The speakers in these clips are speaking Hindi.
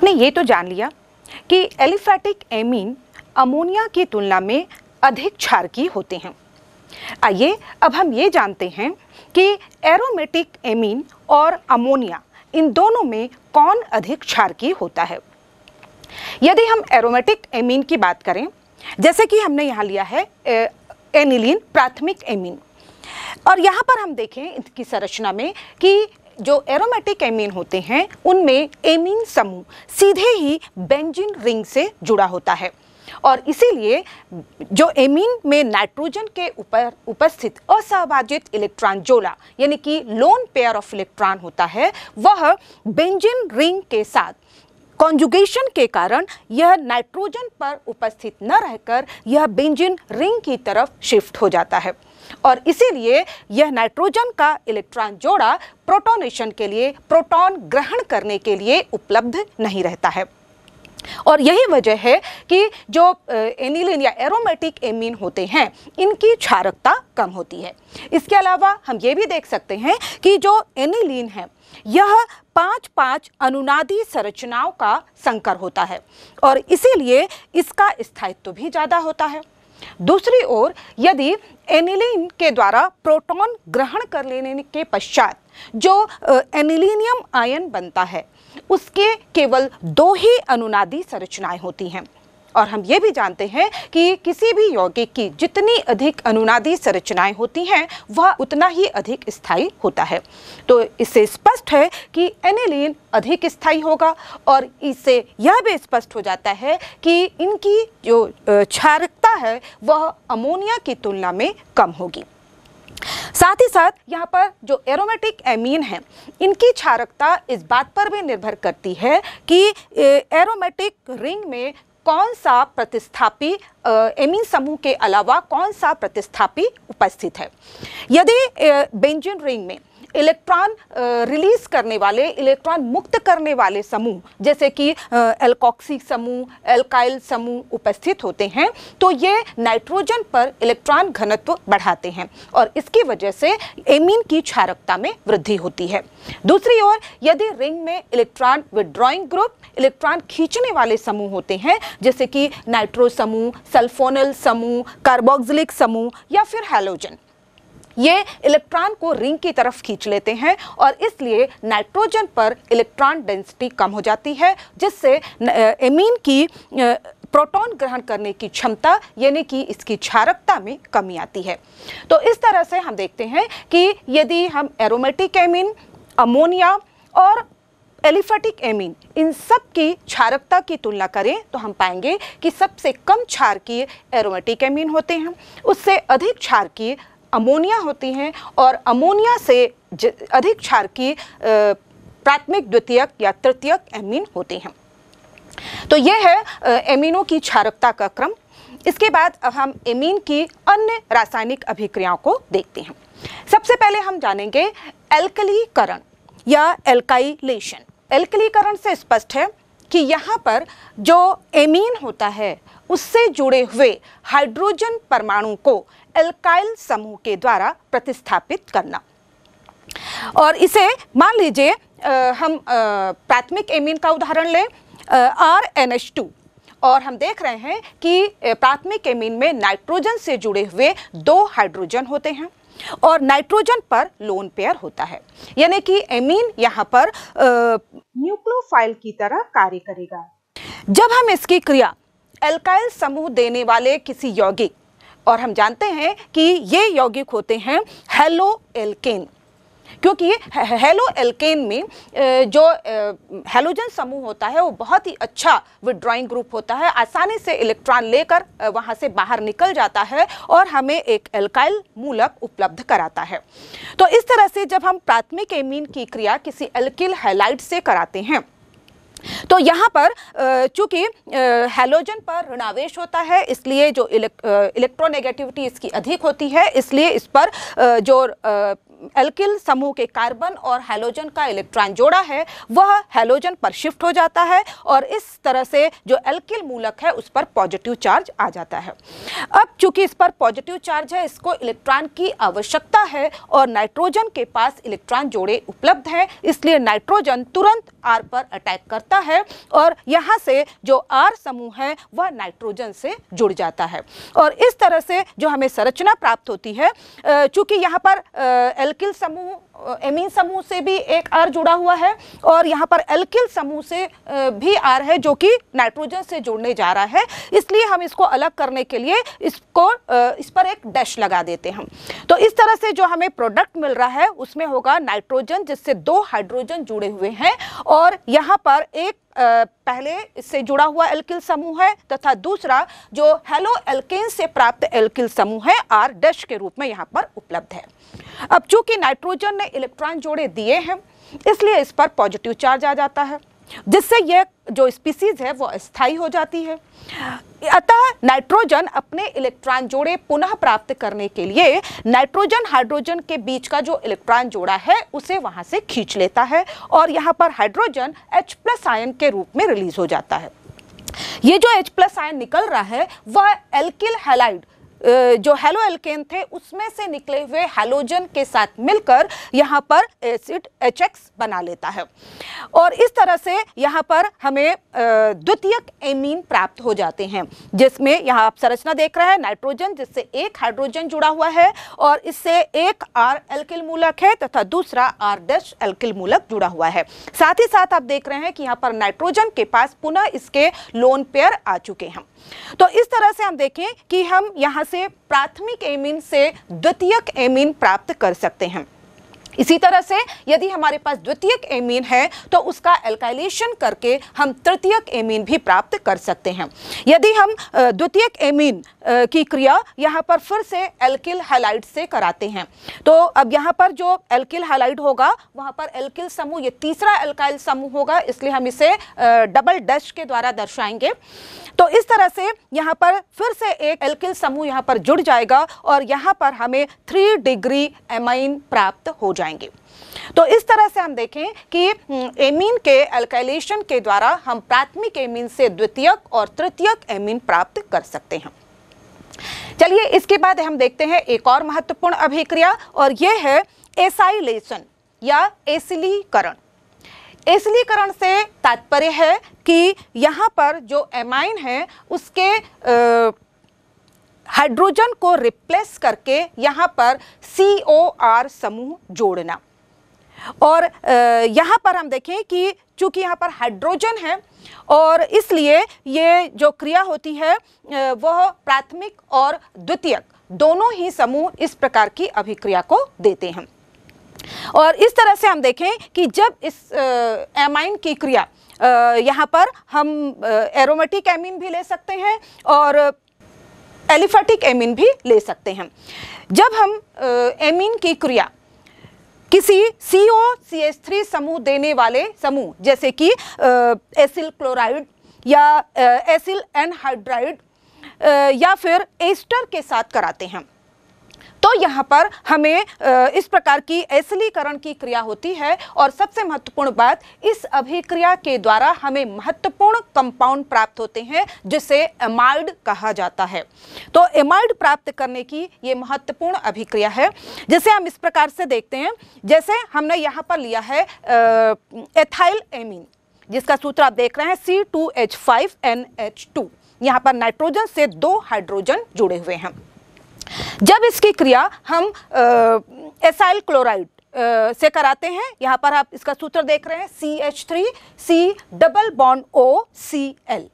आपने ये तो जान लिया कि एलिफैटिक एमीन अमोनिया की तुलना में अधिक क्षारकीय होते हैं आइए अब हम ये जानते हैं कि एरोमेटिक एमीन और अमोनिया इन दोनों में कौन अधिक क्षारकीय होता है यदि हम एरोमेटिक एमीन की बात करें जैसे कि हमने यहाँ लिया है एनिलीन प्राथमिक एमीन और यहाँ पर हम देखें इसकी संरचना में कि जो एरोमेटिक एमीन होते हैं उनमें एमीन समूह सीधे ही बेंजिन रिंग से जुड़ा होता है और इसीलिए जो एमीन में नाइट्रोजन के ऊपर उपस्थित असहभाजित इलेक्ट्रॉन जोला यानी कि लोन पेयर ऑफ इलेक्ट्रॉन होता है वह बेंजिन रिंग के साथ कॉन्जुगेशन के कारण यह नाइट्रोजन पर उपस्थित न रहकर यह बेंजिन रिंग की तरफ शिफ्ट हो जाता है और इसीलिए यह नाइट्रोजन का इलेक्ट्रॉन जोड़ा प्रोटोनेशन के लिए प्रोटॉन ग्रहण करने के लिए उपलब्ध नहीं रहता है और यही वजह है कि जो एनिलिन या एरोमेटिक एमीन होते हैं इनकी क्षारकता कम होती है इसके अलावा हम ये भी देख सकते हैं कि जो एनिलिन है यह पांच पांच अनुनादी संरचनाओं का संकर होता है और इसीलिए इसका स्थायित्व भी ज़्यादा होता है दूसरी ओर यदि एनिलीन के द्वारा प्रोटॉन ग्रहण कर लेने के पश्चात जो एनिलीनियम आयन बनता है उसके केवल दो ही अनुनादी संरचनाएं होती हैं और हम ये भी जानते हैं कि किसी भी यौगिक की जितनी अधिक अनुनादी संरचनाएं होती हैं वह उतना ही अधिक स्थायी होता है तो इससे स्पष्ट है कि एनिलीन अधिक स्थायी होगा और इससे यह भी स्पष्ट हो जाता है कि इनकी जो क्षारकता है वह अमोनिया की तुलना में कम होगी साथ ही साथ यहाँ पर जो एरोमेटिक एमीन है इनकी क्षारकता इस बात पर भी निर्भर करती है कि एरोमेटिक रिंग में कौन सा प्रतिस्थापी एमिन समूह के अलावा कौन सा प्रतिस्थापी उपस्थित है यदि बेंजिन रिंग में इलेक्ट्रॉन रिलीज करने वाले इलेक्ट्रॉन मुक्त करने वाले समूह जैसे कि एल्कॉक्सी समूह एल्काइल समूह उपस्थित होते हैं तो ये नाइट्रोजन पर इलेक्ट्रॉन घनत्व बढ़ाते हैं और इसकी वजह से एमीन की क्षारकता में वृद्धि होती है दूसरी ओर यदि रिंग में इलेक्ट्रॉन विड्रॉइंग ग्रुप इलेक्ट्रॉन खींचने वाले समूह होते हैं जैसे कि नाइट्रो समूह सल्फोनल समूह कार्बोक्सिलिक समूह या फिर हेलोजन ये इलेक्ट्रॉन को रिंग की तरफ खींच लेते हैं और इसलिए नाइट्रोजन पर इलेक्ट्रॉन डेंसिटी कम हो जाती है जिससे एमीन की प्रोटॉन ग्रहण करने की क्षमता यानी कि इसकी क्षारकता में कमी आती है तो इस तरह से हम देखते हैं कि यदि हम एरोमेटिक एमिन अमोनिया और एलिफेटिक एमीन इन सब की क्षारकता की तुलना करें तो हम पाएंगे कि सबसे कम क्षारकीय एरोमेटिक एमीन होते हैं उससे अधिक क्षारकीय अमोनिया होती हैं और अमोनिया से अधिक क्षार की प्राथमिक द्वितीयक या तृतीयक एमीन होते हैं तो यह है एमीनों की क्षारकता का क्रम इसके बाद अब हम एमीन की अन्य रासायनिक अभिक्रियाओं को देखते हैं सबसे पहले हम जानेंगे एल्कलीकरण या एल्काइलेशन एल्कलीकरण से स्पष्ट है कि यहाँ पर जो एमीन होता है उससे जुड़े हुए हाइड्रोजन परमाणु को एल्काइल समूह के द्वारा प्रतिस्थापित करना और इसे मान लीजिए हम प्राथमिक एमीन का उदाहरण लें आर एन एच टू और हम देख रहे हैं कि प्राथमिक एमीन में नाइट्रोजन से जुड़े हुए दो हाइड्रोजन होते हैं और नाइट्रोजन पर लोन पेयर होता है यानी कि एमीन यहाँ पर न्यूक्लोफाइल की तरह कार्य करेगा जब हम इसकी क्रिया एल्काइल समूह देने वाले किसी यौगिक और हम जानते हैं कि ये यौगिक होते हैं हेलो एल्केन क्योंकि हेलो एल्केन में जो हेलोजन समूह होता है वो बहुत ही अच्छा विड्रॉइंग ग्रुप होता है आसानी से इलेक्ट्रॉन लेकर वहाँ से बाहर निकल जाता है और हमें एक एल्काइल मूलक उपलब्ध कराता है तो इस तरह से जब हम प्राथमिक एमीन की क्रिया किसी एल्किल हैलाइड से कराते हैं तो यहाँ पर चूंकि हेलोजन पर ऋणावेश होता है इसलिए जो इलेक्ट्रोनेगेटिविटी इसकी अधिक होती है इसलिए इस पर जो एल्किल समूह के कार्बन और हेलोजन का इलेक्ट्रॉन जोड़ा है वह हेलोजन पर शिफ्ट हो जाता है और इस तरह से जो एल्किल मूलक है उस पर पॉजिटिव चार्ज आ जाता है अब चूंकि इस पर पॉजिटिव चार्ज है इसको इलेक्ट्रॉन की आवश्यकता है और नाइट्रोजन के पास इलेक्ट्रॉन जोड़े उपलब्ध हैं इसलिए नाइट्रोजन तुरंत आर पर अटैक करता है और यहाँ से जो आर समूह है वह नाइट्रोजन से जुड़ जाता है और इस तरह से जो हमें संरचना प्राप्त होती है चूंकि यहाँ पर एल एल्किल समूह एमीन समूह से भी एक आर जुड़ा हुआ है और यहाँ पर एल्किल समूह से भी आर है जो कि नाइट्रोजन से जुड़ने जा रहा है इसलिए हम इसको अलग करने के लिए इसको इस पर एक डैश लगा देते हैं तो इस तरह से जो हमें प्रोडक्ट मिल रहा है उसमें होगा नाइट्रोजन जिससे दो हाइड्रोजन जुड़े हुए हैं और यहाँ पर एक पहले इससे जुड़ा हुआ एल्किल समूह है तथा दूसरा जो हेलो एल्केन से प्राप्त एल्किल समूह है आर डैश के रूप में यहाँ पर उपलब्ध है अब चूंकि नाइट्रोजन ने इलेक्ट्रॉन जोड़े दिए हैं इसलिए इस पर पॉजिटिव चार्ज आ जाता है जिससे यह जो स्पीसीज है वो स्थायी हो जाती है अतः नाइट्रोजन अपने इलेक्ट्रॉन जोड़े पुनः प्राप्त करने के लिए नाइट्रोजन हाइड्रोजन के बीच का जो इलेक्ट्रॉन जोड़ा है उसे वहां से खींच लेता है और यहाँ पर हाइड्रोजन H प्लस आयन के रूप में रिलीज हो जाता है ये जो H प्लस आयन निकल रहा है वह एल्किल हेलाइड जो हेलो एल्केन थे उसमें से निकले हुए हेलोजन के साथ मिलकर यहाँ पर एसिड एच बना लेता है और इस तरह से यहाँ पर हमें द्वितीयक एमीन प्राप्त हो जाते हैं जिसमें यहाँ आप संरचना देख रहे हैं नाइट्रोजन जिससे एक हाइड्रोजन जुड़ा हुआ है और इससे एक आर एल्किल मूलक है तथा दूसरा आर डैश एल्किल मूलक जुड़ा हुआ है साथ ही साथ आप देख रहे हैं कि यहाँ पर नाइट्रोजन के पास पुनः इसके लोन पेयर आ चुके हैं तो इस तरह से हम देखें कि हम यहाँ से प्राथमिक एमिन से द्वितीयक एमिन प्राप्त कर सकते हैं इसी तरह से यदि हमारे पास द्वितीयक एमीन है तो उसका एल्काइलेशन करके हम तृतीयक एमीन भी प्राप्त कर सकते हैं यदि हम द्वितीयक एमीन की क्रिया यहाँ पर फिर से एल्किल हेलाइट से कराते हैं तो अब यहाँ पर जो एल्किल हेलाइट होगा वहाँ पर एल्किल समूह ये तीसरा एल्काइल समूह होगा इसलिए हम इसे डबल डश के द्वारा दर्शाएंगे तो इस तरह से यहाँ पर फिर से एक एल्किल समूह यहाँ पर जुड़ जाएगा और यहाँ पर हमें थ्री डिग्री एमाइन प्राप्त हो जाएंगे जाएंगे तो इस तरह से हम देखें कि एमीन हम्म, के अल्काइलेशन के द्वारा हम प्राथमिक एमीन से द्वितीयक और तृतीयक एमीन प्राप्त कर सकते हैं चलिए इसके बाद हम देखते हैं एक और महत्वपूर्ण अभिक्रिया और यह है एसाइलेशन या एसिलीकरण एसिलीकरण से तात्पर्य है कि यहाँ पर जो एमाइन है उसके आ, हाइड्रोजन को रिप्लेस करके यहाँ पर सी ओ आर समूह जोड़ना और यहाँ पर हम देखें कि चूँकि यहाँ पर हाइड्रोजन है और इसलिए ये जो क्रिया होती है वह प्राथमिक और द्वितीयक दोनों ही समूह इस प्रकार की अभिक्रिया को देते हैं और इस तरह से हम देखें कि जब इस एमाइन की क्रिया यहाँ पर हम एरोमेटिक एमीन भी ले सकते हैं और एलिफेटिक एमिन भी ले सकते हैं जब हम एमिन की क्रिया किसी सी ओ सी एस थ्री समूह देने वाले समूह जैसे कि एसिल क्लोराइड या एसिल एनहाइड्राइड या फिर एस्टर के साथ कराते हैं तो यहाँ पर हमें इस प्रकार की ऐसलीकरण की क्रिया होती है और सबसे महत्वपूर्ण बात इस अभिक्रिया के द्वारा हमें महत्वपूर्ण कंपाउंड प्राप्त होते हैं जिसे एमाइड कहा जाता है तो एमाइड प्राप्त करने की ये महत्वपूर्ण अभिक्रिया है जिसे हम इस प्रकार से देखते हैं जैसे हमने यहाँ पर लिया है एथाइल एमिन जिसका सूत्र आप देख रहे हैं C two H five N H two यहाँ पर नाइट्रोजन से दो हाइड्रोजन जुड़े हुए हैं जब इसकी क्रिया हम एसाइल क्लोराइड से कराते हैं यहाँ पर आप इसका सूत्र देख रहे हैं C H three C double bond O C L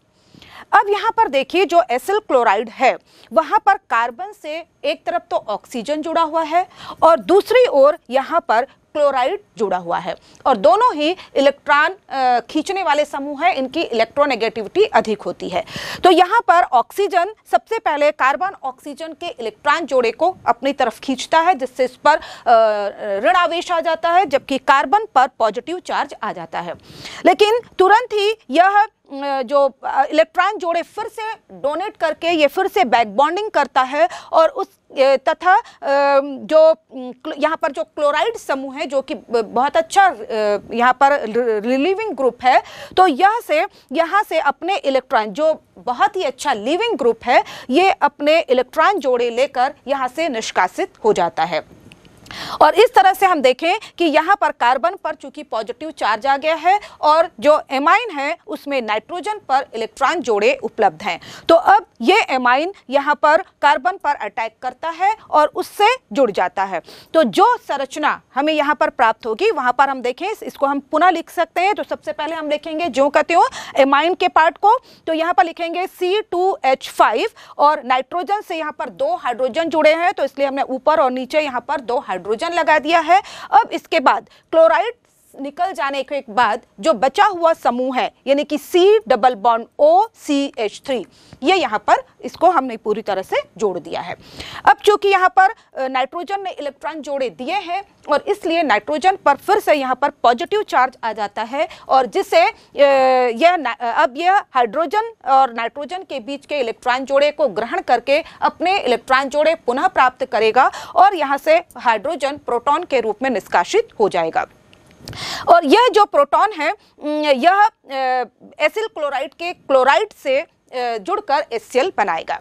अब यहाँ पर देखिए जो एसल क्लोराइड है वहाँ पर कार्बन से एक तरफ तो ऑक्सीजन जुड़ा हुआ है और दूसरी ओर यहाँ पर क्लोराइड जुड़ा हुआ है और दोनों ही इलेक्ट्रॉन खींचने वाले समूह हैं इनकी इलेक्ट्रोनेगेटिविटी अधिक होती है तो यहाँ पर ऑक्सीजन सबसे पहले कार्बन ऑक्सीजन के इलेक्ट्रॉन जोड़े को अपनी तरफ खींचता है जिससे इस पर ऋण आवेश आ जाता है जबकि कार्बन पर पॉजिटिव चार्ज आ जाता है लेकिन तुरंत ही यह जो इलेक्ट्रॉन जोड़े फिर से डोनेट करके ये फिर से बैक बॉन्डिंग करता है और उस तथा जो यहाँ पर जो क्लोराइड समूह है जो कि बहुत अच्छा यहाँ पर रिलीविंग ग्रुप है तो यह से यहाँ से अपने इलेक्ट्रॉन जो बहुत ही अच्छा लिविंग ग्रुप है ये अपने इलेक्ट्रॉन जोड़े लेकर यहाँ से निष्कासित हो जाता है और इस तरह से हम देखें कि यहाँ पर कार्बन पर चूंकि पॉजिटिव चार्ज आ गया है और जो एमाइन है उसमें नाइट्रोजन पर इलेक्ट्रॉन जोड़े उपलब्ध हैं तो अब ये एमाइन यहाँ पर कार्बन पर अटैक करता है और उससे जुड़ जाता है तो जो संरचना हमें यहाँ पर प्राप्त होगी वहाँ पर हम देखें इसको हम पुनः लिख सकते हैं तो सबसे पहले हम लिखेंगे जो कहते हो एमाइन के पार्ट को तो यहाँ पर लिखेंगे सी टू एच फाइव और नाइट्रोजन से यहाँ पर दो हाइड्रोजन जुड़े हैं तो इसलिए हमने ऊपर और नीचे यहाँ पर दो हाइड्रोजन हाइड्रोजन लगा दिया है अब इसके बाद क्लोराइड निकल जाने के बाद जो बचा हुआ समूह है यानी कि C double bond O C H three ये यहाँ पर इसको हमने पूरी तरह से जोड़ दिया है अब चूंकि यहाँ पर नाइट्रोजन ने इलेक्ट्रॉन जोड़े दिए हैं और इसलिए नाइट्रोजन पर फिर से यहाँ पर पॉजिटिव चार्ज आ जाता है और जिससे यह अब यह हाइड्रोजन और नाइट्रोजन के बीच के इलेक्ट्रॉन जोड़े को ग्रहण करके अपने इलेक्ट्रॉन जोड़े पुनः प्राप्त करेगा और यहाँ से हाइड्रोजन प्रोटॉन के रूप में निष्कासित हो जाएगा और यह जो प्रोटॉन है यह एसिल क्लोराइड के क्लोराइड से जुड़कर एस बनाएगा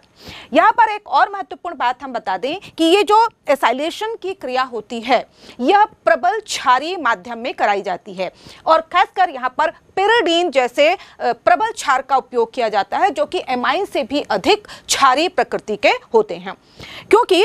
यहाँ पर एक और महत्वपूर्ण बात हम बता दें कि ये जो एसाइलेशन की क्रिया होती है यह प्रबल क्षारीय माध्यम में कराई जाती है और खासकर यहाँ पर पिरोडीन जैसे प्रबल क्षार का उपयोग किया जाता है जो कि एमाइन से भी अधिक क्षारी प्रकृति के होते हैं क्योंकि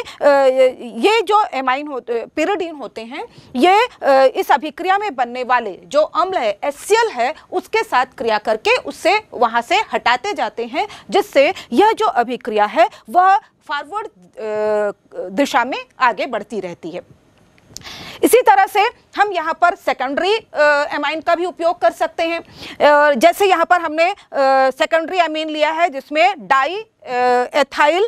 ये जो एमाइन होते पिरोडीन होते हैं ये इस अभिक्रिया में बनने वाले जो अम्ल है एस है उसके साथ क्रिया करके उससे वहाँ से हटाते जाते हैं जिससे यह जो अभिक्रिया है वह फॉरवर्ड दिशा में आगे बढ़ती रहती है इसी तरह से हम यहाँ पर सेकेंडरी अमाइन का भी उपयोग कर सकते हैं जैसे यहाँ पर हमने सेकेंडरी अमीन लिया है जिसमें डाई एथाइल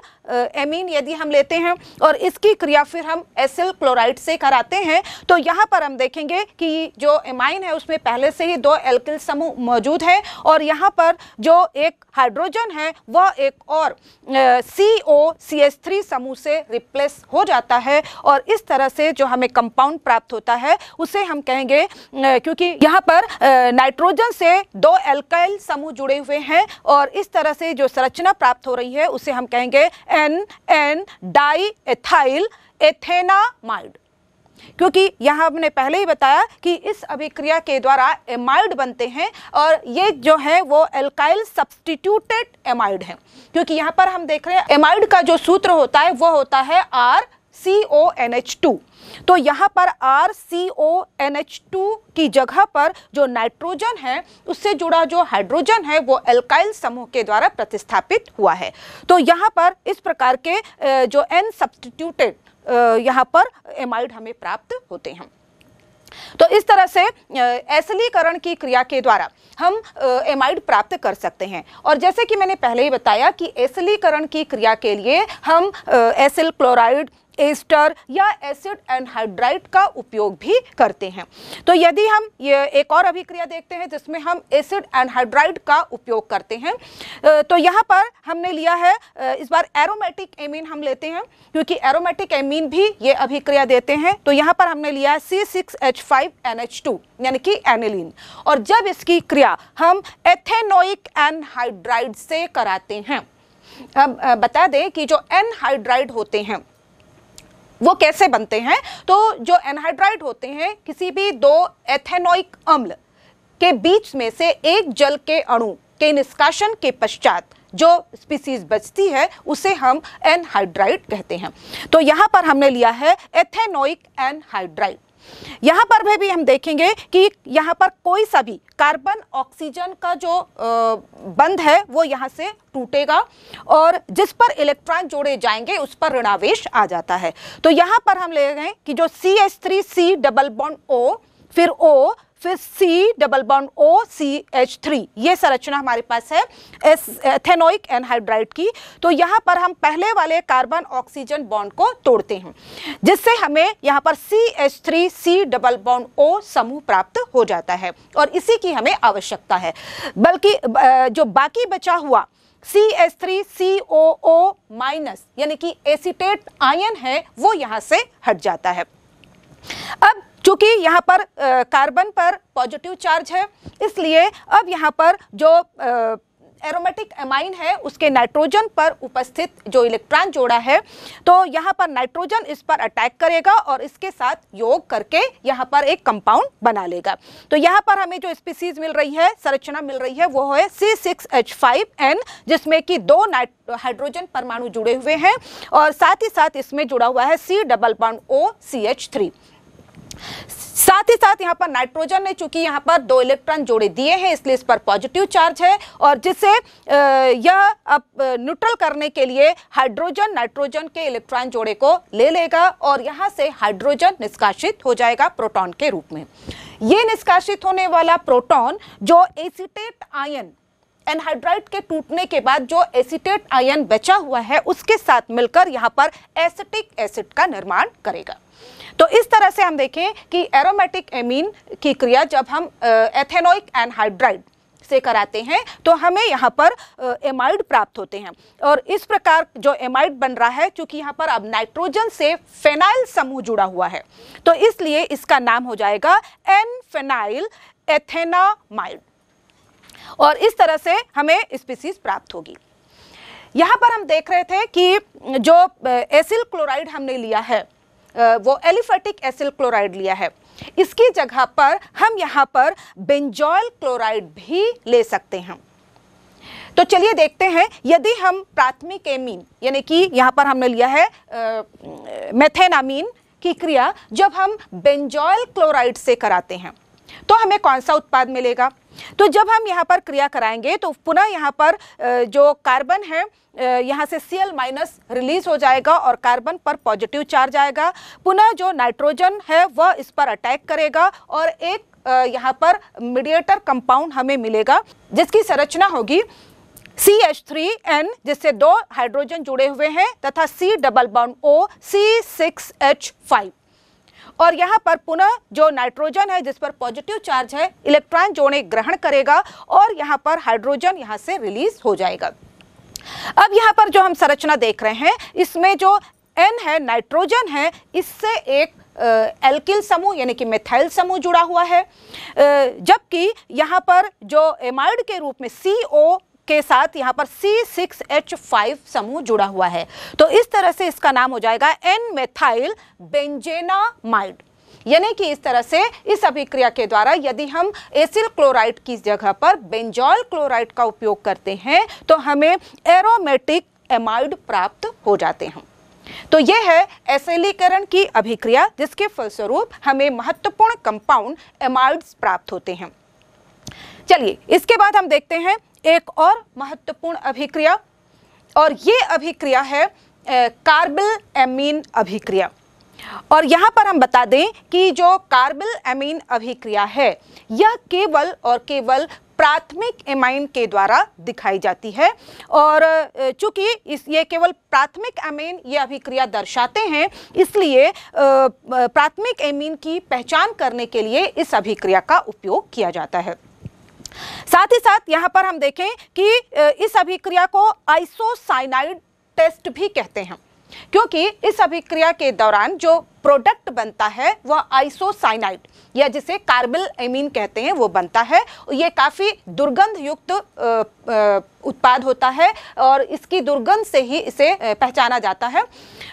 एमीन यदि हम लेते हैं और इसकी क्रिया फिर हम एसिल क्लोराइड से कराते हैं तो यहाँ पर हम देखेंगे कि जो एमाइन है उसमें पहले से ही दो एल्किल समूह मौजूद है और यहाँ पर जो एक हाइड्रोजन है वह एक और सी ओ सी एस थ्री समूह से रिप्लेस हो जाता है और इस तरह से जो हमें कंपाउंड प्राप्त होता है उसे हम कहेंगे क्योंकि यहाँ पर नाइट्रोजन से दो एल्काइल समूह जुड़े हुए हैं और इस तरह से जो संरचना प्राप्त हो रही रही है उसे हम कहेंगे N N di ethyl ethanamide क्योंकि यहां हमने पहले ही बताया कि इस अभिक्रिया के द्वारा एमाइड बनते हैं और ये जो है वो एल्काइल सब्सटीट्यूटेड एमाइड है क्योंकि यहां पर हम देख रहे हैं एमाइड का जो सूत्र होता है वो होता है R C O N H two तो यहाँ पर R C O N H two की जगह पर जो नाइट्रोजन है उससे जुड़ा जो हाइड्रोजन है वो एल्काइल समूह के द्वारा प्रतिस्थापित हुआ है तो यहाँ पर इस प्रकार के जो एन सब्सटीट्यूटेड यहाँ पर एमाइड हमें प्राप्त होते हैं तो इस तरह से एसलीकरण की क्रिया के द्वारा हम एमाइड प्राप्त कर सकते हैं और जैसे कि मैंने पहले ही बताया कि एसलीकरण की क्रिया के लिए हम एसिल क्लोराइड एस्टर या एसिड एनहाइड्राइट का उपयोग भी करते हैं तो यदि हम ये एक और अभिक्रिया देखते हैं जिसमें हम एसिड एनहाइड्राइट का उपयोग करते हैं तो यहाँ पर हमने लिया है इस बार एरोमेटिक एमीन हम लेते हैं क्योंकि एरोमेटिक एमीन भी ये अभिक्रिया देते हैं तो यहाँ पर हमने लिया C six H five N H two यानी कि एनिलीन और जब इसकी क्रिया हम एथेनोइक एनहाइड्राइड से कराते हैं अब बता दें कि जो एनहाइड्राइड होते हैं वो कैसे बनते हैं तो जो एनहाइड्राइड होते हैं किसी भी दो एथेनोइक अम्ल के बीच में से एक जल के अणु के निष्काशन के पश्चात जो स्पीसीज बचती है उसे हम एनहाइड्राइड कहते हैं तो यहाँ पर हमने लिया है एथेनोइक एनहाइड्राइड यहाँ पर भी, हम देखेंगे कि यहाँ पर कोई सा भी कार्बन ऑक्सीजन का जो बंध है वो यहाँ से टूटेगा और जिस पर इलेक्ट्रॉन जोड़े जाएंगे उस पर ऋणावेश आ जाता है तो यहाँ पर हम ले गए कि जो C S three C double bond O फिर ओ फिर C double bond O C H three ये संरचना हमारे पास है एस एथेनोइक एनहाइड्राइड की तो यहाँ पर हम पहले वाले कार्बन ऑक्सीजन बॉन्ड को तोड़ते हैं जिससे हमें यहाँ पर C H three C double bond O समूह प्राप्त हो जाता है और इसी की हमें आवश्यकता है बल्कि जो बाकी बचा हुआ C S three C O O minus यानी कि एसिटेट आयन है वो यहाँ से हट जाता है अब चूँकि यहाँ पर कार्बन पर पॉजिटिव चार्ज है इसलिए अब यहाँ पर जो एरोमेटिक एमाइन है उसके नाइट्रोजन पर उपस्थित जो इलेक्ट्रॉन जोड़ा है तो यहाँ पर नाइट्रोजन इस पर अटैक करेगा और इसके साथ योग करके यहाँ पर एक कंपाउंड बना लेगा तो यहाँ पर हमें जो स्पीसीज मिल रही है संरचना मिल रही है वो है C six H five N जिसमें कि दो हाइड्रोजन परमाणु जुड़े हुए हैं और साथ ही साथ इसमें जुड़ा हुआ है C double bond O C H three साथ ही साथ यहाँ पर नाइट्रोजन ने चूंकि यहाँ पर दो इलेक्ट्रॉन जोड़े दिए हैं इसलिए इस पर पॉजिटिव चार्ज है और जिसे यह अब न्यूट्रल करने के लिए हाइड्रोजन नाइट्रोजन के इलेक्ट्रॉन जोड़े को ले लेगा और यहाँ से हाइड्रोजन निष्कासित हो जाएगा प्रोटॉन के रूप में ये निष्कासित होने वाला प्रोटॉन जो एसिटेट आयन एनहाइड्राइड के टूटने के बाद जो एसिटेट आयन बचा हुआ है उसके साथ मिलकर यहाँ पर एसिटिक एसिड का निर्माण करेगा तो इस तरह से हम देखें कि एरोमेटिक एमीन की क्रिया जब हम एथेनोइक एनहाइड्राइड से कराते हैं तो हमें यहाँ पर एमाइड प्राप्त होते हैं और इस प्रकार जो एमाइड बन रहा है क्योंकि यहाँ पर अब नाइट्रोजन से फेनाइल समूह जुड़ा हुआ है तो इसलिए इसका नाम हो जाएगा एन फेनाइल एथेनामाइड और इस तरह से हमें स्पीसीज प्राप्त होगी यहाँ पर हम देख रहे थे कि जो एसिल क्लोराइड हमने लिया है वो एलिफेटिक एसिल क्लोराइड लिया है इसकी जगह पर हम यहाँ पर बेंजॉयल क्लोराइड भी ले सकते हैं तो चलिए देखते हैं यदि हम प्राथमिक एमीन यानी कि यहाँ पर हमने लिया है मेथेनामीन की क्रिया जब हम बेंजॉयल क्लोराइड से कराते हैं तो हमें कौन सा उत्पाद मिलेगा तो जब हम यहाँ पर क्रिया कराएंगे तो पुनः यहाँ पर जो कार्बन है यहाँ से सी एल माइनस रिलीज हो जाएगा और कार्बन पर पॉजिटिव चार्ज आएगा पुनः जो नाइट्रोजन है वह इस पर अटैक करेगा और एक यहाँ पर मीडिएटर कंपाउंड हमें मिलेगा जिसकी संरचना होगी सी एच थ्री एन जिससे दो हाइड्रोजन जुड़े हुए हैं तथा C double bond O C six H five और यहाँ पर पुनः जो नाइट्रोजन है जिस पर पॉजिटिव चार्ज है इलेक्ट्रॉन जोड़े ग्रहण करेगा और यहाँ पर हाइड्रोजन यहाँ से रिलीज हो जाएगा अब यहाँ पर जो हम संरचना देख रहे हैं इसमें जो एन है नाइट्रोजन है इससे एक एल्किल समूह यानी कि मेथाइल समूह जुड़ा हुआ है जबकि यहाँ पर जो एमाइड के रूप में सी ओ के साथ यहाँ पर C6H5 समूह जुड़ा हुआ है तो इस तरह से इसका नाम हो जाएगा एन मेथाइल बेंजेनामाइड यानी कि इस तरह से इस अभिक्रिया के द्वारा यदि हम एसिल क्लोराइड की जगह पर बेंजॉल क्लोराइड का उपयोग करते हैं तो हमें एरोमेटिक एमाइड प्राप्त हो जाते हैं तो यह है एसिलीकरण की अभिक्रिया जिसके फलस्वरूप हमें महत्वपूर्ण कंपाउंड एमाइड्स प्राप्त होते हैं चलिए इसके बाद हम देखते हैं एक और महत्वपूर्ण अभिक्रिया और ये अभिक्रिया है कार्बिल एमीन अभिक्रिया और यहाँ पर हम बता दें कि जो कार्बिल एमीन अभिक्रिया है यह केवल और केवल प्राथमिक एमाइन के द्वारा दिखाई जाती है और चूंकि इस ये केवल प्राथमिक एमीन ये अभिक्रिया दर्शाते हैं इसलिए प्राथमिक एमीन की पहचान करने के लिए इस अभिक्रिया का उपयोग किया जाता है साथ ही साथ यहाँ पर हम देखें कि इस अभिक्रिया को आइसोसाइनाइड टेस्ट भी कहते हैं क्योंकि इस अभिक्रिया के दौरान जो प्रोडक्ट बनता है वह आइसोसाइनाइड या जिसे कार्बिल एमीन कहते हैं वो बनता है ये काफ़ी दुर्गंध युक्त उत्पाद होता है और इसकी दुर्गंध से ही इसे पहचाना जाता है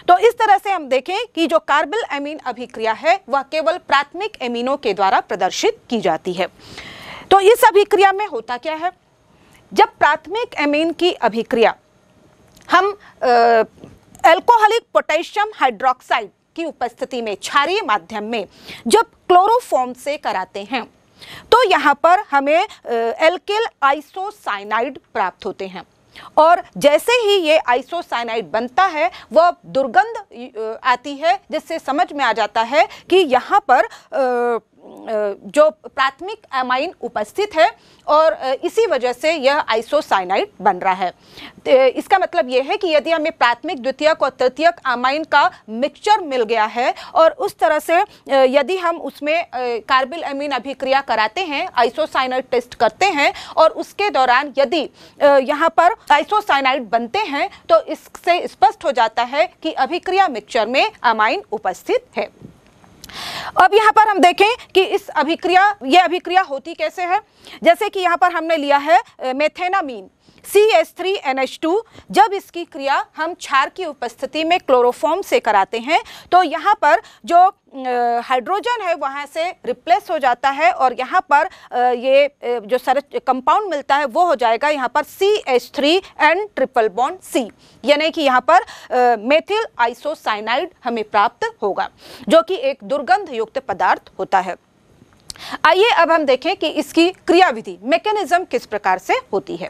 तो इस तरह से हम देखें कि जो कार्बिल एमीन अभिक्रिया है वह केवल प्राथमिक एमीनों के द्वारा प्रदर्शित की जाती है तो इस अभिक्रिया में होता क्या है जब प्राथमिक एमीन की अभिक्रिया हम एल्कोहलिक पोटेशियम हाइड्रोक्साइड की उपस्थिति में क्षारीय माध्यम में जब क्लोरोफॉर्म से कराते हैं तो यहाँ पर हमें एल्किल आइसोसाइनाइड प्राप्त होते हैं और जैसे ही ये आइसोसाइनाइड बनता है वह दुर्गंध आती है जिससे समझ में आ जाता है कि यहाँ पर जो प्राथमिक एमाइन उपस्थित है और इसी वजह से यह आइसोसाइनाइड बन रहा है तो, इसका मतलब यह है कि यदि हमें प्राथमिक द्वितीयक और तृतीयक एमाइन का मिक्सचर मिल गया है और उस तरह से यदि हम उसमें कार्बिल एमिन अभिक्रिया कराते हैं आइसोसाइनाइड टेस्ट करते हैं और उसके दौरान यदि यहाँ पर आइसोसाइनाइड बनते हैं तो इससे स्पष्ट हो जाता है कि अभिक्रिया मिक्सचर में अमाइन उपस्थित है अब यहाँ पर हम देखें कि इस अभिक्रिया ये अभिक्रिया होती कैसे है जैसे कि यहाँ पर हमने लिया है methanamine C S three N H two जब इसकी क्रिया हम क्षार की उपस्थिति में क्लोरोफॉर्म से कराते हैं तो यहाँ पर जो हाइड्रोजन है वहाँ से रिप्लेस हो जाता है और यहाँ पर ये जो सर कंपाउंड मिलता है वो हो जाएगा यहाँ पर C H three N triple bond C यानी कि यहाँ पर मेथिल आइसोसाइनाइड हमें प्राप्त होगा जो कि एक दुर्गंध युक्त पदार्थ होता है आइए अब हम देखें कि इसकी क्रियाविधि मैकेनिज्म किस प्रकार से होती है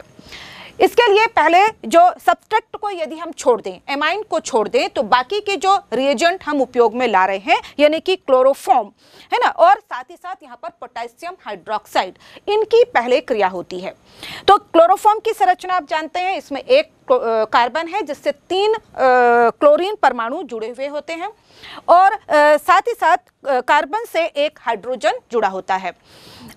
इसके लिए पहले जो सब्सट्रेक्ट को यदि हम छोड़ दें एमाइन को छोड़ दें तो बाकी के जो रिएजेंट हम उपयोग में ला रहे हैं यानी कि क्लोरोफॉर्म है ना और साथ ही साथ यहाँ पर पोटेशियम हाइड्रोक्साइड इनकी पहले क्रिया होती है तो क्लोरोफॉर्म की संरचना आप जानते हैं इसमें एक कार्बन है जिससे तीन क्लोरीन परमाणु जुड़े हुए होते हैं और साथ ही साथ कार्बन से एक हाइड्रोजन जुड़ा होता है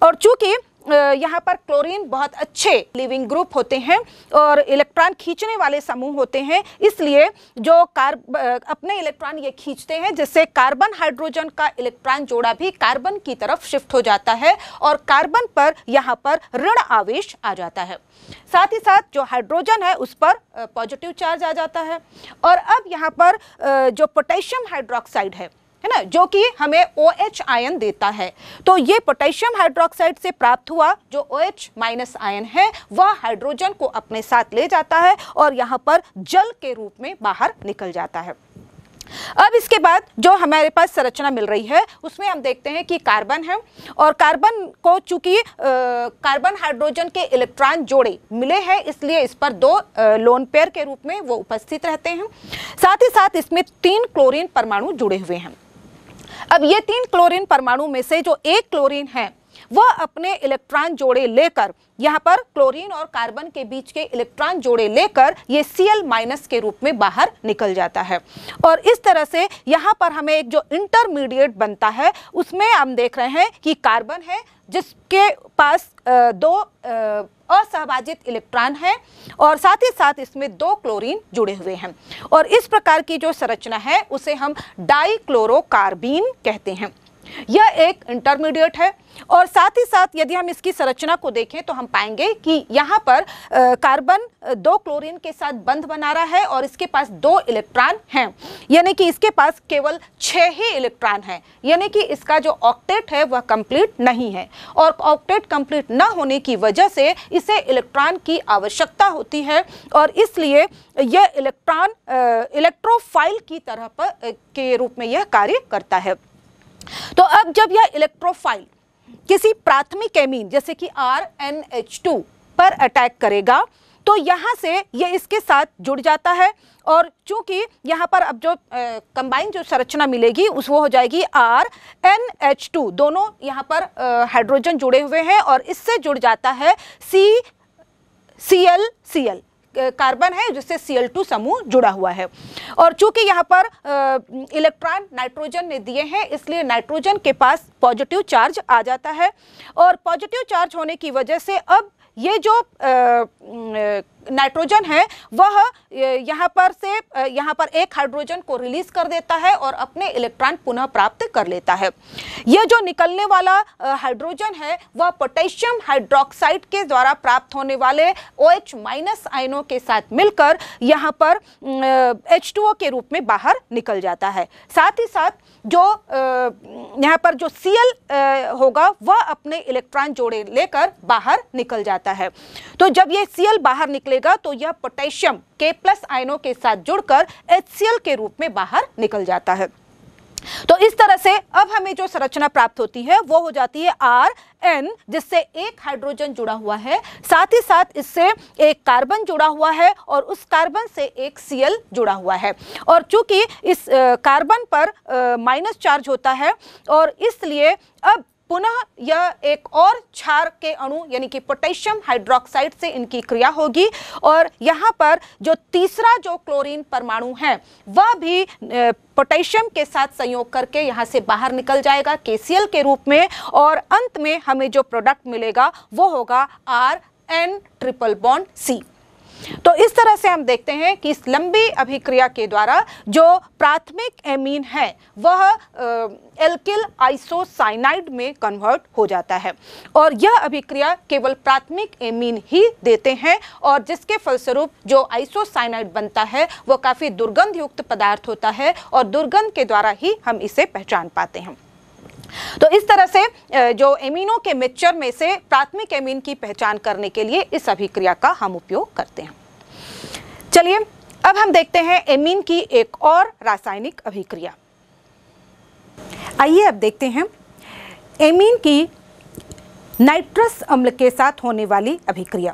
और चूंकि यहाँ पर क्लोरीन बहुत अच्छे लिविंग ग्रुप होते हैं और इलेक्ट्रॉन खींचने वाले समूह होते हैं इसलिए जो कार्ब अपने इलेक्ट्रॉन ये खींचते हैं जिससे कार्बन हाइड्रोजन का इलेक्ट्रॉन जोड़ा भी कार्बन की तरफ शिफ्ट हो जाता है और कार्बन पर यहाँ पर ऋण आवेश आ जाता है साथ ही साथ जो हाइड्रोजन है उस पर पॉजिटिव चार्ज आ जाता है और अब यहाँ पर जो पोटेशियम हाइड्रोक्साइड है है ना जो कि हमें ओ OH आयन देता है तो ये पोटेशियम हाइड्रोक्साइड से प्राप्त हुआ जो ओ OH माइनस आयन है वह हाइड्रोजन को अपने साथ ले जाता है और यहाँ पर जल के रूप में बाहर निकल जाता है अब इसके बाद जो हमारे पास संरचना मिल रही है उसमें हम देखते हैं कि कार्बन है और कार्बन को चूंकि कार्बन हाइड्रोजन के इलेक्ट्रॉन जोड़े मिले हैं इसलिए इस पर दो लोन पेयर के रूप में वो उपस्थित रहते हैं साथ ही साथ इसमें तीन क्लोरीन परमाणु जुड़े हुए हैं अब ये तीन क्लोरीन परमाणु में से जो एक क्लोरीन है वह अपने इलेक्ट्रॉन जोड़े लेकर यहाँ पर क्लोरीन और कार्बन के बीच के इलेक्ट्रॉन जोड़े लेकर ये एल माइनस के रूप में बाहर निकल जाता है और इस तरह से यहाँ पर हमें एक जो इंटरमीडिएट बनता है उसमें हम देख रहे हैं कि कार्बन है जिसके पास दो असहभाजित इलेक्ट्रॉन है और साथ ही साथ इसमें दो क्लोरीन जुड़े हुए हैं और इस प्रकार की जो संरचना है उसे हम डाई कहते हैं यह एक इंटरमीडिएट है और साथ ही साथ यदि हम इसकी संरचना को देखें तो हम पाएंगे कि यहाँ पर कार्बन दो क्लोरीन के साथ बंध बना रहा है और इसके पास दो इलेक्ट्रॉन हैं यानी कि इसके पास केवल छः ही इलेक्ट्रॉन हैं यानी कि इसका जो ऑक्टेट है वह कंप्लीट नहीं है और ऑक्टेट कंप्लीट न होने की वजह से इसे इलेक्ट्रॉन की आवश्यकता होती है और इसलिए यह इलेक्ट्रॉन इलेक्ट्रोफाइल की तरह पर के रूप में यह कार्य करता है तो अब जब यह इलेक्ट्रोफाइल किसी प्राथमिक एमीन जैसे कि आर एन एच टू पर अटैक करेगा तो यहाँ से ये इसके साथ जुड़ जाता है और चूंकि यहाँ पर अब जो कंबाइन जो संरचना मिलेगी उस वो हो जाएगी आर एन एच टू दोनों यहाँ पर हाइड्रोजन जुड़े हुए हैं और इससे जुड़ जाता है C C L C L carbon है जिससे सी समूह जुड़ा हुआ है और चूंकि यहाँ पर इलेक्ट्रॉन नाइट्रोजन ने दिए हैं इसलिए नाइट्रोजन के पास पॉजिटिव चार्ज आ जाता है और पॉजिटिव चार्ज होने की वजह से अब ये जो आ, आ, नाइट्रोजन है वह यहाँ पर से यहाँ पर एक हाइड्रोजन को रिलीज कर देता है और अपने इलेक्ट्रॉन पुनः प्राप्त कर लेता है यह जो निकलने वाला हाइड्रोजन है वह पोटेशियम हाइड्रोक्साइड के द्वारा प्राप्त होने वाले ओ OH माइनस आयनों के साथ मिलकर यहाँ पर एच के रूप में बाहर निकल जाता है साथ ही साथ जो यहाँ पर जो सी होगा वह अपने इलेक्ट्रॉन जोड़े लेकर बाहर निकल जाता है तो जब ये सी बाहर निकलेगा तो यह पोटेशियम के प्लस आयनों के साथ जुड़कर एच के रूप में बाहर निकल जाता है तो इस तरह से अब हमें जो संरचना प्राप्त होती है वो हो जाती है आर एन जिससे एक हाइड्रोजन जुड़ा हुआ है साथ ही साथ इससे एक कार्बन जुड़ा हुआ है और उस कार्बन से एक सी जुड़ा हुआ है और चूंकि इस कार्बन पर माइनस चार्ज होता है और इसलिए अब पुनः यह एक और क्षार के अणु यानी कि पोटेशियम हाइड्रोक्साइड से इनकी क्रिया होगी और यहाँ पर जो तीसरा जो क्लोरीन परमाणु है वह भी पोटेशियम के साथ संयोग करके यहाँ से बाहर निकल जाएगा के के रूप में और अंत में हमें जो प्रोडक्ट मिलेगा वो होगा R N triple bond C तो इस तरह से हम देखते हैं कि इस लंबी अभिक्रिया के द्वारा जो प्राथमिक एमीन है वह एल्किल आइसोसाइनाइड में कन्वर्ट हो जाता है और यह अभिक्रिया केवल प्राथमिक एमीन ही देते हैं और जिसके फलस्वरूप जो आइसोसाइनाइड बनता है वह काफ़ी दुर्गंधयुक्त पदार्थ होता है और दुर्गंध के द्वारा ही हम इसे पहचान पाते हैं तो इस तरह से जो एमिनो के मिक्सचर में से प्राथमिक एमिन की पहचान करने के लिए इस अभिक्रिया का हम उपयोग करते हैं चलिए अब हम देखते हैं एमिन की एक और रासायनिक अभिक्रिया आइए अब देखते हैं एमीन की नाइट्रस अम्ल के साथ होने वाली अभिक्रिया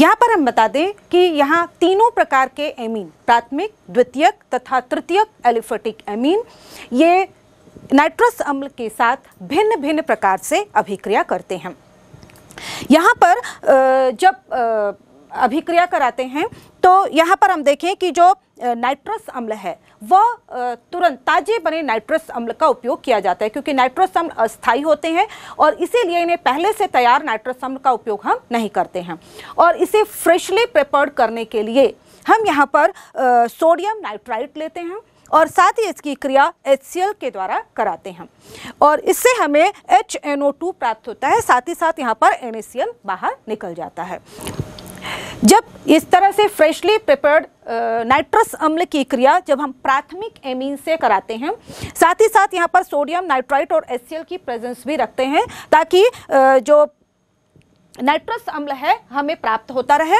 यहाँ पर हम बता दें कि यहाँ तीनों प्रकार के एमीन प्राथमिक द्वितीयक तथा तृतीयक एलिफेटिक एमीन ये नाइट्रस अम्ल के साथ भिन्न भिन्न प्रकार से अभिक्रिया करते हैं यहाँ पर जब अभिक्रिया कराते हैं तो यहाँ पर हम देखें कि जो नाइट्रस अम्ल है वह तुरंत ताजे बने नाइट्रस अम्ल का उपयोग किया जाता है क्योंकि नाइट्रस अम्ल अस्थाई होते हैं और इसीलिए इन्हें पहले से तैयार नाइट्रस अम्ल का उपयोग हम नहीं करते हैं और इसे फ्रेशली प्रिपेयर करने के लिए हम यहाँ पर सोडियम नाइट्राइट लेते हैं और साथ ही इसकी क्रिया एच के द्वारा कराते हैं और इससे हमें एच प्राप्त होता है साथ ही साथ यहाँ पर एन बाहर निकल जाता है जब इस तरह से फ्रेशली प्रिपेयर्ड नाइट्रस अम्ल की क्रिया जब हम प्राथमिक एमीन से कराते हैं साथ ही साथ यहाँ पर सोडियम नाइट्राइट और एच की प्रेजेंस भी रखते हैं ताकि जो नाइट्रस अम्ल है हमें प्राप्त होता रहे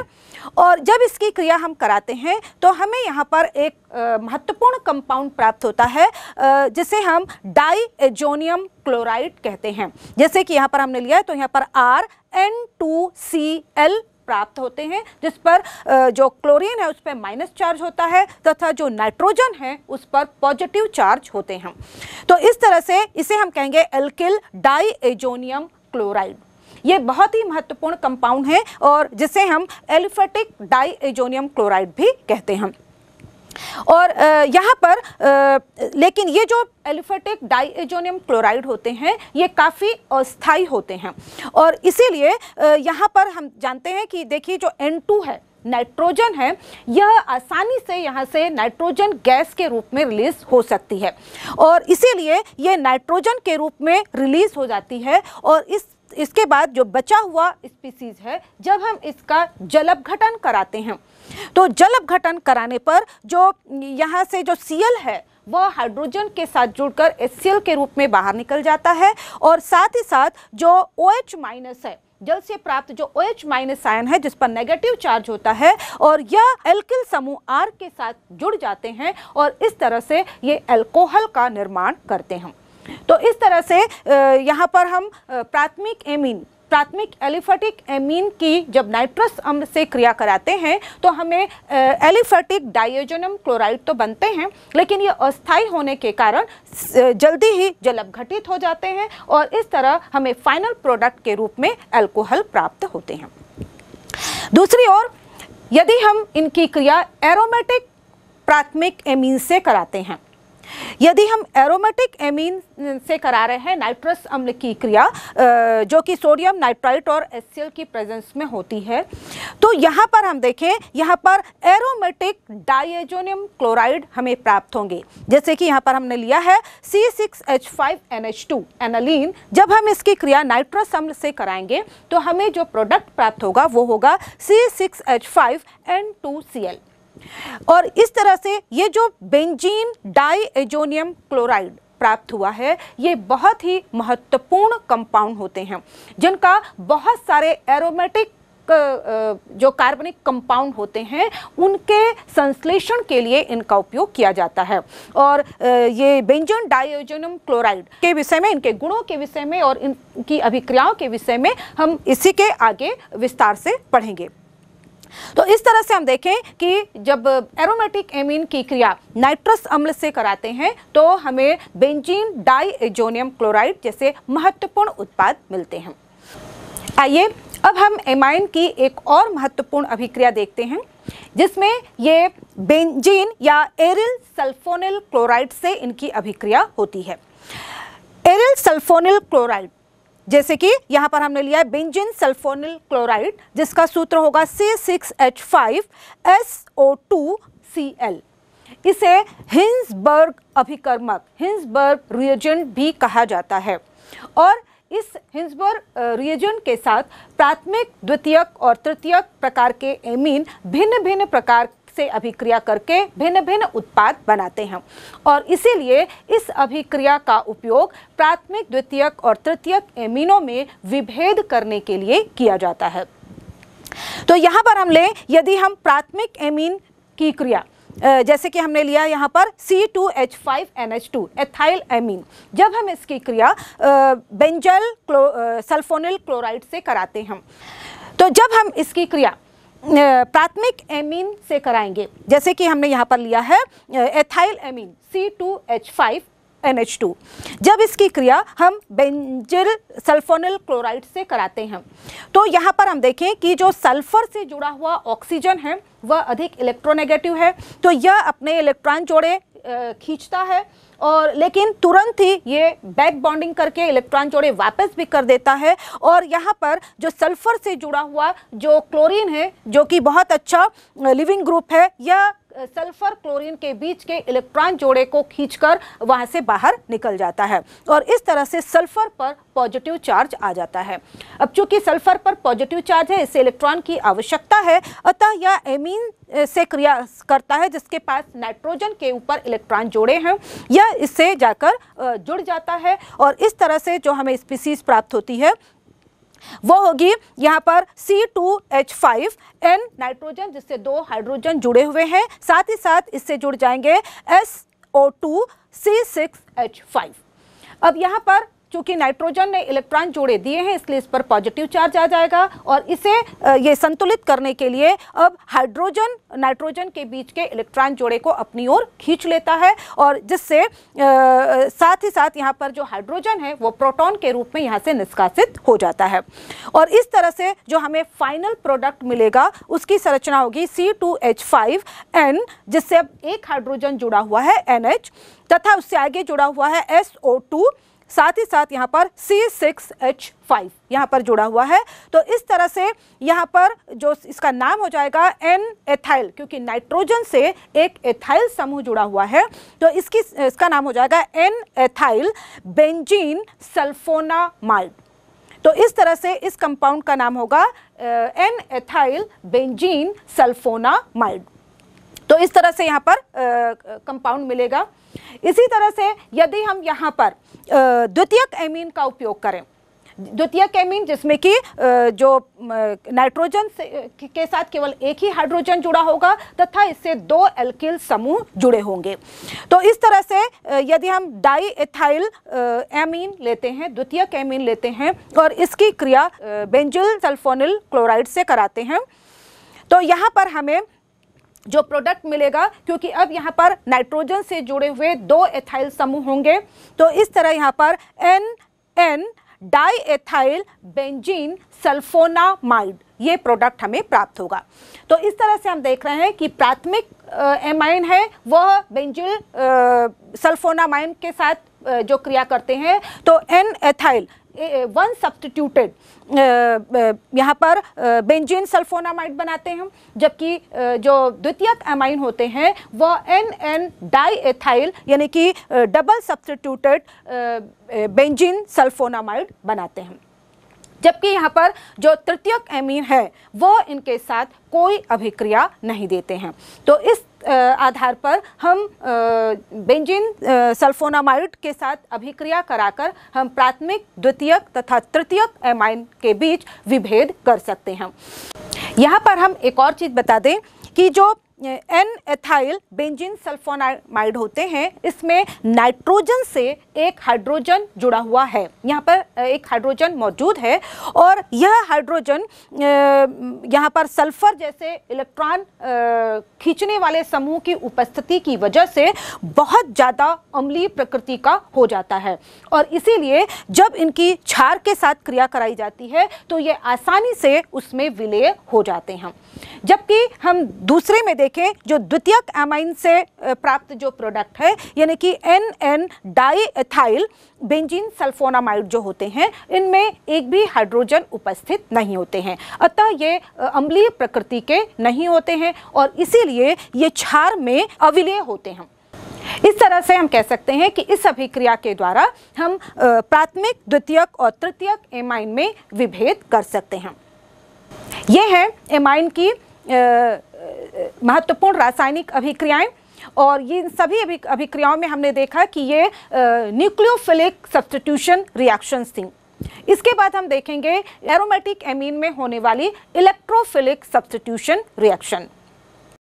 और जब इसकी क्रिया हम कराते हैं तो हमें यहाँ पर एक महत्वपूर्ण कंपाउंड प्राप्त होता है आ, जिसे हम डाई एजोनियम क्लोराइड कहते हैं जैसे कि यहाँ पर हमने लिया है तो यहाँ पर R N two C L प्राप्त होते हैं जिस पर जो क्लोरीन है उस पर माइनस चार्ज होता है तथा जो नाइट्रोजन है उस पर पॉजिटिव चार्ज होते हैं तो इस तरह से इसे हम कहेंगे एल्किल डाई एजोनियम क्लोराइड ये बहुत ही महत्वपूर्ण कंपाउंड है और जिसे हम एलिफेटिक डाईजोनियम क्लोराइड भी कहते हैं और यहाँ पर लेकिन ये जो एलिफेटिक डाईजोनियम क्लोराइड होते हैं ये काफ़ी अस्थाई होते हैं और इसीलिए यहाँ पर हम जानते हैं कि देखिए जो N2 है नाइट्रोजन है यह आसानी से यहाँ से नाइट्रोजन गैस के रूप में रिलीज हो सकती है और इसीलिए ये नाइट्रोजन के रूप में रिलीज हो जाती है और इस इसके बाद जो बचा हुआ स्पीसीज है जब हम इसका जल कराते हैं तो जल कराने पर जो यहाँ से जो सीएल है वह हाइड्रोजन के साथ जुड़कर एस के रूप में बाहर निकल जाता है और साथ ही साथ जो ओ OH माइनस है जल से प्राप्त जो ओ OH माइनस आयन है जिस पर नेगेटिव चार्ज होता है और यह एल्किल समूह आर के साथ जुड़ जाते हैं और इस तरह से ये एल्कोहल का निर्माण करते हैं तो इस तरह से यहाँ पर हम प्राथमिक एमीन प्राथमिक एलिफेटिक एमीन की जब नाइट्रस अम्ल से क्रिया कराते हैं तो हमें एलिफेटिक डायोजोनम क्लोराइड तो बनते हैं लेकिन ये अस्थाई होने के कारण जल्दी ही जल अपघटित हो जाते हैं और इस तरह हमें फाइनल प्रोडक्ट के रूप में अल्कोहल प्राप्त होते हैं दूसरी ओर यदि हम इनकी क्रिया एरोमेटिक प्राथमिक एमीन से कराते हैं यदि हम एरोमेटिक एमीन से करा रहे हैं नाइट्रस अम्ल की क्रिया जो कि सोडियम नाइट्राइट और एस की प्रेजेंस में होती है तो यहाँ पर हम देखें यहाँ पर एरोमेटिक डाइजोनियम क्लोराइड हमें प्राप्त होंगे जैसे कि यहाँ पर हमने लिया है C six H five N H two aniline जब हम इसकी क्रिया नाइट्रस अम्ल से कराएंगे तो हमें जो प्रोडक्ट प्राप्त होगा वो होगा C six H five N two C L और इस तरह से ये जो बेंजीन डाई एजोनियम क्लोराइड प्राप्त हुआ है ये बहुत ही महत्वपूर्ण कंपाउंड होते हैं जिनका बहुत सारे एरोमेटिक जो कार्बनिक कंपाउंड होते हैं उनके संश्लेषण के लिए इनका उपयोग किया जाता है और ये बेंजन डायोजनम क्लोराइड के विषय में इनके गुणों के विषय में और इनकी अभिक्रियाओं के विषय में हम इसी के आगे विस्तार से पढ़ेंगे तो इस तरह से हम देखें कि जब एरोमेटिक एमीन की क्रिया नाइट्रस अम्ल से कराते हैं तो हमें बेंजीन डाई एजोनियम क्लोराइड जैसे महत्वपूर्ण उत्पाद मिलते हैं आइए अब हम एमाइन की एक और महत्वपूर्ण अभिक्रिया देखते हैं जिसमें ये बेंजीन या एरिल सल्फोनिल क्लोराइड से इनकी अभिक्रिया होती है एरिल सल्फोनिल क्लोराइड जैसे कि यहाँ पर हमने लिया है बेंजिन सल्फोनिल क्लोराइड जिसका सूत्र होगा C six H five S O two C L इसे हिंसबर्ग अभिकर्मक हिंसबर्ग रिएजेंट भी कहा जाता है और इस हिंसबर्ग रिएजेंट के साथ प्राथमिक द्वितीयक और तृतीयक प्रकार के एमीन भिन्न भिन्न प्रकार से अभिक्रिया करके भिन्न भिन्न उत्पाद बनाते हैं और इसीलिए इस अभिक्रिया का उपयोग प्राथमिक द्वितीयक और तृतीयक एमिनो में विभेद करने के लिए किया जाता है तो यहाँ पर हम लें यदि हम प्राथमिक एमीन की क्रिया जैसे कि हमने लिया यहाँ पर C2H5NH2 एथाइल एमीन जब हम इसकी क्रिया बेंजल क्लो, सल्फोनिल क्लोराइड से कराते हैं तो जब हम इसकी क्रिया प्राथमिक एमीन से कराएंगे जैसे कि हमने यहाँ पर लिया है ethyl amine C two H five H two जब इसकी क्रिया हम बेंजिल सल्फोनल क्लोराइड से कराते हैं तो यहाँ पर हम देखें कि जो सल्फर से जुड़ा हुआ ऑक्सीजन है वह अधिक इलेक्ट्रोनेगेटिव है तो यह अपने इलेक्ट्रॉन जोड़े खींचता है और लेकिन तुरंत ही ये बैक बॉन्डिंग करके इलेक्ट्रॉन जोड़े वापस भी कर देता है और यहाँ पर जो सल्फर से जुड़ा हुआ जो क्लोरीन है जो कि बहुत अच्छा लिविंग ग्रुप है यह सल्फर क्लोरीन के बीच के इलेक्ट्रॉन जोड़े को खींचकर वहाँ से बाहर निकल जाता है और इस तरह से सल्फर पर पॉजिटिव चार्ज आ जाता है अब चूंकि सल्फर पर पॉजिटिव चार्ज है इससे इलेक्ट्रॉन की आवश्यकता है अतः यह एमीन से क्रिया करता है जिसके पास नाइट्रोजन के ऊपर इलेक्ट्रॉन जोड़े हैं यह इससे जाकर जुड़ जाता है और इस तरह से जो हमें स्पीसीज प्राप्त होती है वो होगी यहाँ पर C two H five N nitrogen जिससे दो हाइड्रोजन जुड़े हुए हैं साथ ही साथ इससे जुड़ जाएंगे S O two C six H five अब यहाँ पर चूंकि नाइट्रोजन ने इलेक्ट्रॉन जोड़े दिए हैं इसलिए इस पर पॉजिटिव चार्ज आ जाएगा और इसे ये संतुलित करने के लिए अब हाइड्रोजन नाइट्रोजन के बीच के इलेक्ट्रॉन जोड़े को अपनी ओर खींच लेता है और जिससे साथ ही साथ यहाँ पर जो हाइड्रोजन है वो प्रोटोन के रूप में यहाँ से निष्कासित हो जाता है और इस तरह से जो हमें फाइनल प्रोडक्ट मिलेगा उसकी संरचना होगी C two H five N जिससे अब एक हाइड्रोजन जुड़ा हुआ है एन एच तथा उससे आगे जुड़ा हुआ है एस ओ टू साथ ही साथ यहाँ पर सी सिक्स एच फाइव यहाँ पर जुड़ा हुआ है तो इस तरह से यहाँ पर जो इसका नाम हो जाएगा एन एथाइल क्योंकि नाइट्रोजन से एक एथाइल समूह जुड़ा हुआ है तो इसकी इसका नाम हो जाएगा एन एथाइल बेंजीन सल्फोनामाइड तो इस तरह से इस कंपाउंड का नाम होगा एन एथाइल बेंजीन सल्फोनामाइड तो इस तरह से यहाँ पर कंपाउंड मिलेगा इसी तरह से यदि हम यहाँ पर द्वितीयक एमीन का उपयोग करें द्वितीयक एमीन जिसमें कि जो नाइट्रोजन के साथ केवल एक ही हाइड्रोजन जुड़ा होगा तथा इससे दो एल्किल समूह जुड़े होंगे तो इस तरह से यदि हम डाई एथाइल एमीन लेते हैं द्वितीयक एमीन लेते हैं और इसकी क्रिया बेंजुल सल्फोनिल क्लोराइड से कराते हैं तो यहाँ पर हमें जो प्रोडक्ट मिलेगा क्योंकि अब यहाँ पर नाइट्रोजन से जुड़े हुए दो एथाइल समूह होंगे तो इस तरह यहाँ पर N N di ethyl benzene sulphonamide ये प्रोडक्ट हमें प्राप्त होगा तो इस तरह से हम देख रहे हैं कि प्राथमिक एमाइन है वह बेंजिल सल्फोनामाइन के साथ जो क्रिया करते हैं तो एन एथाइल वन सब्सटीट्यूटेड यहाँ पर बेंजीन सल्फोनामाइड बनाते हैं जबकि जो द्वितीयक एमाइन होते हैं वह एन एन एथाइल यानी कि डबल सब्सटीट्यूटेड बेंजीन सल्फोनामाइड बनाते हैं जबकि यहाँ पर जो तृतीय अमीर है वो इनके साथ कोई अभिक्रिया नहीं देते हैं तो इस आधार पर हम बेंजिन सल्फोनामाइड के साथ अभिक्रिया कराकर हम प्राथमिक द्वितीयक तथा तृतीयक एमाइन के बीच विभेद कर सकते हैं यहाँ पर हम एक और चीज़ बता दें कि जो एन एथाइल बेंजिन सल्फोनामाइड होते हैं इसमें नाइट्रोजन से एक हाइड्रोजन जुड़ा हुआ है यहाँ पर एक हाइड्रोजन मौजूद है और यह हाइड्रोजन यहाँ पर सल्फर जैसे इलेक्ट्रॉन खींचने वाले समूह की उपस्थिति की वजह से बहुत ज़्यादा अम्लीय प्रकृति का हो जाता है और इसीलिए जब इनकी छार के साथ क्रिया कराई जाती है तो ये आसानी से उसमें विलय हो जाते हैं जबकि हम दूसरे में देखें जो द्वितीयक एमाइन से प्राप्त जो प्रोडक्ट है यानी कि N N di ethyl benzene sulphonamide जो होते हैं इनमें एक भी हाइड्रोजन उपस्थित नहीं होते हैं अतः ये अम्लीय प्रकृति के नहीं होते हैं और इसीलिए ये क्षार में अविलय होते हैं इस तरह से हम कह सकते हैं कि इस अभिक्रिया के द्वारा हम प्राथमिक द्वितीयक और तृतीयक एमाइन में विभेद कर सकते हैं ये है एमाइन की महत्वपूर्ण रासायनिक अभिक्रियाएं और ये इन सभी अभिक्रियाओं में हमने देखा कि ये न्यूक्लियोफिलिक सब्सटीट्यूशन रिएक्शंस थी इसके बाद हम देखेंगे एरोमेटिक एमीन में होने वाली इलेक्ट्रोफिलिक सब्सटीट्यूशन रिएक्शन